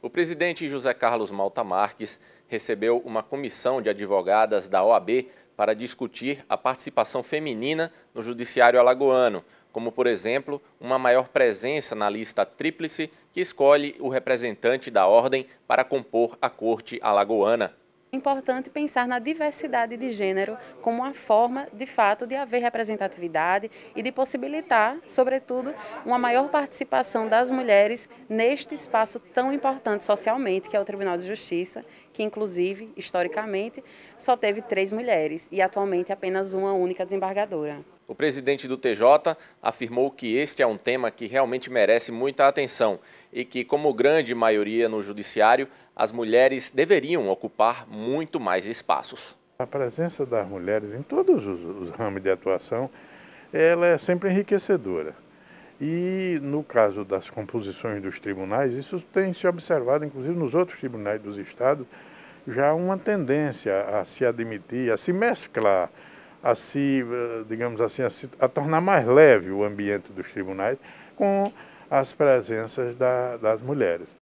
O presidente José Carlos Malta Marques recebeu uma comissão de advogadas da OAB para discutir a participação feminina no judiciário alagoano, como, por exemplo, uma maior presença na lista tríplice que escolhe o representante da ordem para compor a corte alagoana. É importante pensar na diversidade de gênero como uma forma, de fato, de haver representatividade e de possibilitar, sobretudo, uma maior participação das mulheres neste espaço tão importante socialmente, que é o Tribunal de Justiça, que, inclusive, historicamente, só teve três mulheres e, atualmente, apenas uma única desembargadora. O presidente do TJ afirmou que este é um tema que realmente merece muita atenção e que, como grande maioria no judiciário, as mulheres deveriam ocupar muito mais espaços. A presença das mulheres em todos os, ramos de atuação, ela é sempre enriquecedora. E no caso das composições dos tribunais, isso tem se observado, inclusive nos outros tribunais dos estados, já uma tendência a se admitir, a se mesclar a se, eh, digamos assim, a, se, a tornar mais leve o ambiente dos tribunais com as presenças da, das mulheres.